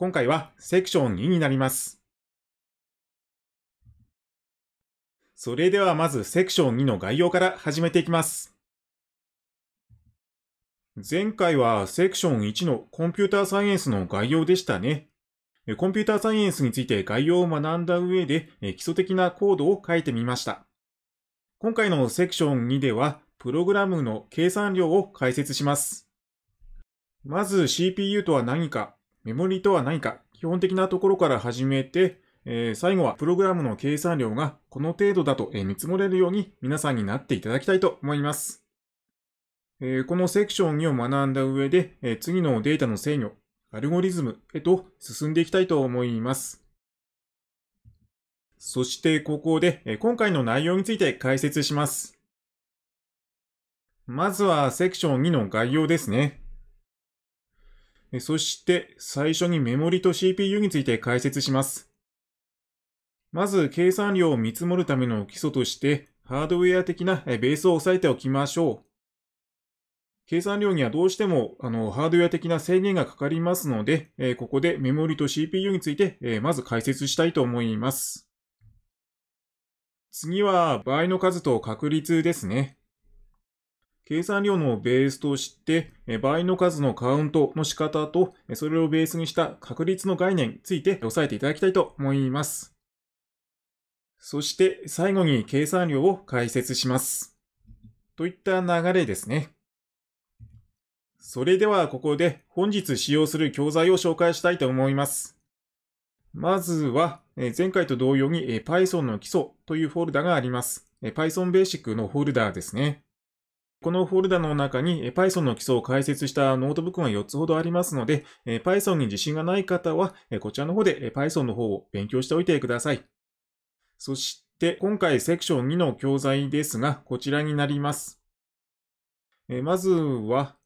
今回はセクション2になります。それではまずセクション2の概要から始めていきます。前回はセクション1のコンピューターサイエンスの概要でしたね。コンピューターサイエンスについて概要を学んだ上で基礎的なコードを書いてみました。今回のセクション2ではプログラムの計算量を解説します。まず CPU とは何か、メモリとは何か、基本的なところから始めて、えー、最後はプログラムの計算量がこの程度だと、え見積もれるように皆さんになっていただきたいと思います。えー、このセクション2を学んだ上で、え次のデータの制御、アルゴリズムへと進んでいきたいと思います。そしてここで、え今回の内容について解説します。まずはセクション2の概要ですね。そして最初にメモリと CPU について解説します。まず計算量を見積もるための基礎としてハードウェア的なベースを押さえておきましょう。計算量にはどうしてもあのハードウェア的な制限がかかりますので、えここでメモリと CPU について、えまず解説したいと思います。次は倍の数と確率ですね。計算量のベースとして、倍の数のカウントの仕方と、それをベースにした確率の概念について押さえていただきたいと思います。そして最後に計算量を解説します。といった流れですね。それではここで本日使用する教材を紹介したいと思います。まずは、前回と同様に Python の基礎というフォルダがあります。Python Basic のフォルダですね。このフォルダの中に Python の基礎を解説したノートブックが4つほどありますので、Python に自信がない方は、こちらの方で Python の方を勉強しておいてください。そして、今回セクション2の教材ですが、こちらになります。まずは、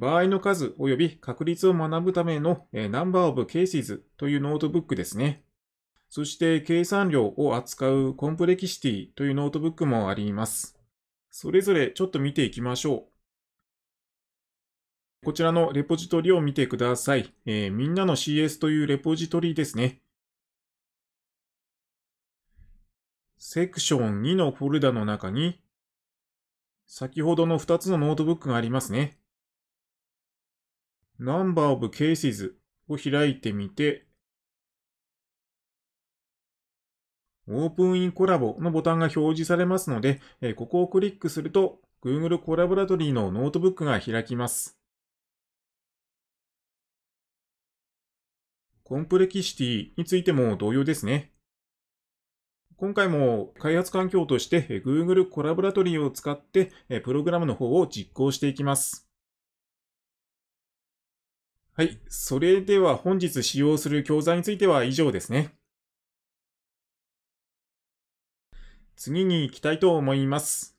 場合の数及び確率を学ぶための Number of Cases というノートブックですね。そして、計算量を扱うコンプレキシティというノートブックもあります。それぞれちょっと見ていきましょう。こちらのレポジトリを見てください。えー、みんなの CS というレポジトリですね。セクション2のフォルダの中に、先ほどの2つのノートブックがありますね。Number of Cases を開いてみて、オープンインコラボのボタンが表示されますので、ここをクリックすると Google コラボラトリーのノートブックが開きます。コンプレキシティについても同様ですね。今回も開発環境として Google コラボラトリーを使ってプログラムの方を実行していきます。はい。それでは本日使用する教材については以上ですね。次に行きたいと思います。